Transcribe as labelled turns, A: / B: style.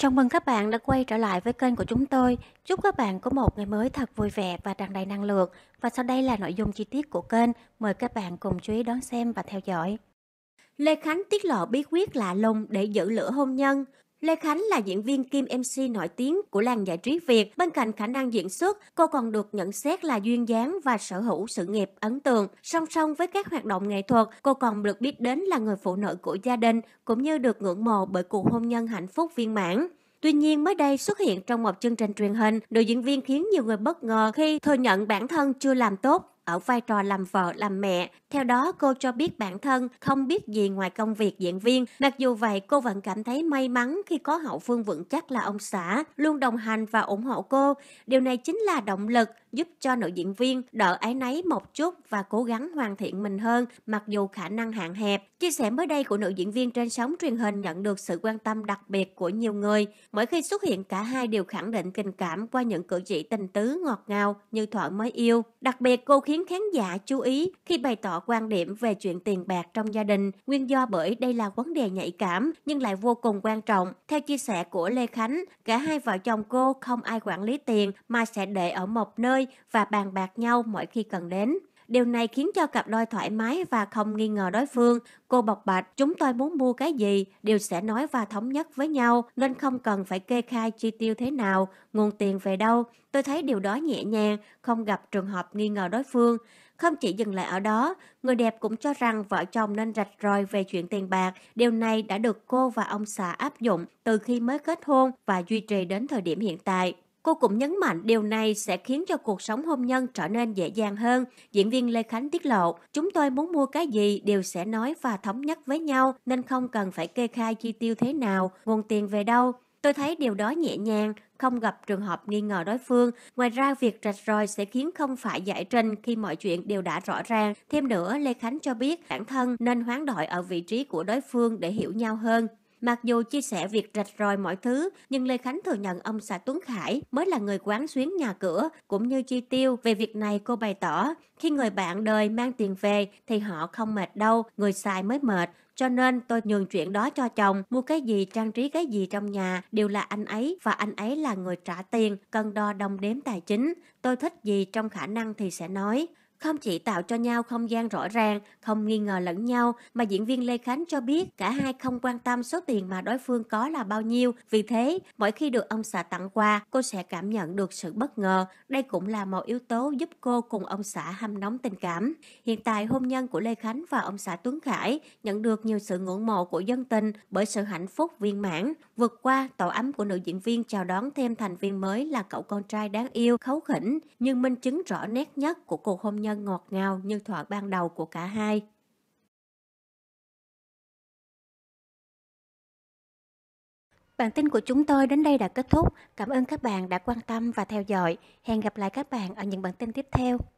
A: Chào mừng các bạn đã quay trở lại với kênh của chúng tôi. Chúc các bạn có một ngày mới thật vui vẻ và tràn đầy năng lượng. Và sau đây là nội dung chi tiết của kênh. Mời các bạn cùng chú ý đón xem và theo dõi. Lê Khánh tiết lộ bí quyết lạ lùng để giữ lửa hôn nhân. Lê Khánh là diễn viên kim MC nổi tiếng của làng giải trí Việt. Bên cạnh khả năng diễn xuất, cô còn được nhận xét là duyên dáng và sở hữu sự nghiệp ấn tượng. Song song với các hoạt động nghệ thuật, cô còn được biết đến là người phụ nữ của gia đình, cũng như được ngưỡng mộ bởi cuộc hôn nhân hạnh phúc viên mãn. Tuy nhiên, mới đây xuất hiện trong một chương trình truyền hình, nữ diễn viên khiến nhiều người bất ngờ khi thừa nhận bản thân chưa làm tốt ở vai trò làm vợ, làm mẹ. Theo đó, cô cho biết bản thân không biết gì ngoài công việc diễn viên. Mặc dù vậy, cô vẫn cảm thấy may mắn khi có hậu phương vững chắc là ông xã, luôn đồng hành và ủng hộ cô. Điều này chính là động lực giúp cho nữ diễn viên đỡ ái náy một chút và cố gắng hoàn thiện mình hơn, mặc dù khả năng hạn hẹp. Chia sẻ mới đây của nữ diễn viên trên sóng truyền hình nhận được sự quan tâm đặc biệt của nhiều người. Mỗi khi xuất hiện, cả hai đều khẳng định tình cảm qua những cử chỉ tình tứ ngọt ngào như thuở mới yêu. Đặc biệt, cô khiến khiến khán giả chú ý khi bày tỏ quan điểm về chuyện tiền bạc trong gia đình, nguyên do bởi đây là vấn đề nhạy cảm nhưng lại vô cùng quan trọng. Theo chia sẻ của Lê Khánh, cả hai vợ chồng cô không ai quản lý tiền mà sẽ để ở một nơi và bàn bạc nhau mỗi khi cần đến. Điều này khiến cho cặp đôi thoải mái và không nghi ngờ đối phương. Cô bộc bạch, chúng tôi muốn mua cái gì đều sẽ nói và thống nhất với nhau nên không cần phải kê khai chi tiêu thế nào, nguồn tiền về đâu. Tôi thấy điều đó nhẹ nhàng, không gặp trường hợp nghi ngờ đối phương. Không chỉ dừng lại ở đó, người đẹp cũng cho rằng vợ chồng nên rạch ròi về chuyện tiền bạc. Điều này đã được cô và ông xã áp dụng từ khi mới kết hôn và duy trì đến thời điểm hiện tại. Cô cũng nhấn mạnh điều này sẽ khiến cho cuộc sống hôn nhân trở nên dễ dàng hơn. Diễn viên Lê Khánh tiết lộ, chúng tôi muốn mua cái gì đều sẽ nói và thống nhất với nhau nên không cần phải kê khai chi tiêu thế nào, nguồn tiền về đâu. Tôi thấy điều đó nhẹ nhàng, không gặp trường hợp nghi ngờ đối phương. Ngoài ra, việc rạch ròi sẽ khiến không phải giải trình khi mọi chuyện đều đã rõ ràng. Thêm nữa, Lê Khánh cho biết bản thân nên hoán đổi ở vị trí của đối phương để hiểu nhau hơn. Mặc dù chia sẻ việc rạch ròi mọi thứ, nhưng Lê Khánh thừa nhận ông xã Tuấn Khải mới là người quán xuyến nhà cửa, cũng như chi tiêu. Về việc này cô bày tỏ, khi người bạn đời mang tiền về thì họ không mệt đâu, người xài mới mệt. Cho nên tôi nhường chuyện đó cho chồng, mua cái gì, trang trí cái gì trong nhà, đều là anh ấy và anh ấy là người trả tiền, cân đo đong đếm tài chính. Tôi thích gì trong khả năng thì sẽ nói không chỉ tạo cho nhau không gian rõ ràng, không nghi ngờ lẫn nhau, mà diễn viên Lê Khánh cho biết cả hai không quan tâm số tiền mà đối phương có là bao nhiêu. Vì thế, mỗi khi được ông xã tặng quà, cô sẽ cảm nhận được sự bất ngờ. Đây cũng là một yếu tố giúp cô cùng ông xã hâm nóng tình cảm. Hiện tại, hôn nhân của Lê Khánh và ông xã Tuấn Khải nhận được nhiều sự ngưỡng mộ của dân tình bởi sự hạnh phúc viên mãn. Vượt qua, tổ ấm của nữ diễn viên chào đón thêm thành viên mới là cậu con trai đáng yêu, khấu khỉnh, nhưng minh chứng rõ nét nhất của cuộc hôn nhân nhân ngọt ngào như thỏa ban đầu của cả hai. Bản tin của chúng tôi đến đây đã kết thúc. Cảm ơn các bạn đã quan tâm và theo dõi. Hẹn gặp lại các bạn ở những bản tin tiếp theo.